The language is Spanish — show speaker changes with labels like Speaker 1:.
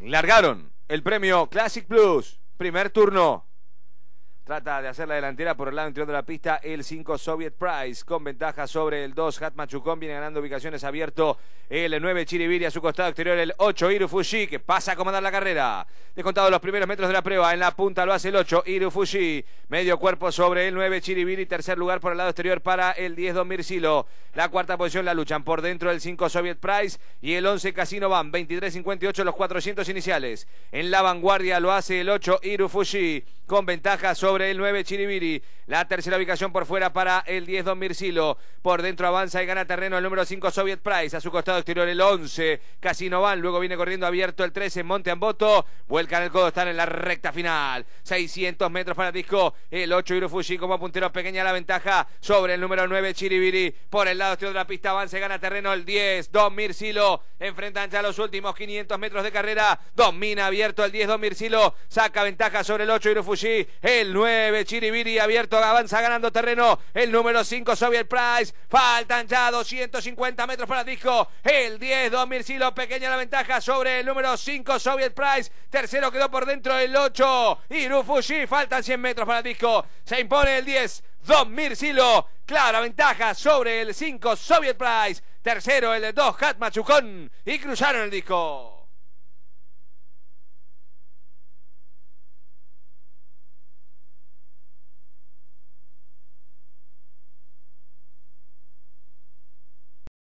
Speaker 1: Largaron el premio Classic Plus, primer turno. Trata de hacer la delantera por el lado interior de la pista el 5 Soviet Price con ventaja sobre el 2 Hatmachukon Viene ganando ubicaciones abierto el 9 Chiribiri a su costado exterior el 8 Irufushi que pasa a comandar la carrera. Descontado los primeros metros de la prueba. En la punta lo hace el 8 Irufushi. Medio cuerpo sobre el 9 Chiribiri. Tercer lugar por el lado exterior para el 10 Don Mircilo. La cuarta posición la luchan por dentro del 5 Soviet Price y el 11 Casino Van. 23-58, los 400 iniciales. En la vanguardia lo hace el 8 Irufushi con ventaja sobre sobre el 9 Chiribiri. La tercera ubicación por fuera para el 10 Don Mircilo. Por dentro avanza y gana terreno el número 5 Soviet Price. A su costado exterior el 11 Casino Van. Luego viene corriendo abierto el 13 Monte Amboto. Vuelcan el codo, están en la recta final. 600 metros para el disco. El 8 Irufushi como puntero pequeña la ventaja sobre el número 9 Chiribiri. Por el lado exterior de la pista avanza y gana terreno el 10 Don Mircilo. Enfrentan ya los últimos 500 metros de carrera. Domina abierto el 10 Don Mircilo. Saca ventaja sobre el 8 Irufushi. El 9 Chiribiri abierto, avanza ganando terreno. El número 5, Soviet Price. Faltan ya 250 metros para el disco. El 10, 2000 Silo. Pequeña la ventaja sobre el número 5, Soviet Price. Tercero quedó por dentro el 8. Rufushi, Faltan 100 metros para el disco. Se impone el 10. 2000 Silo, clara ventaja sobre el 5 Soviet Price, tercero el 2 Hat Machucón y cruzaron el disco.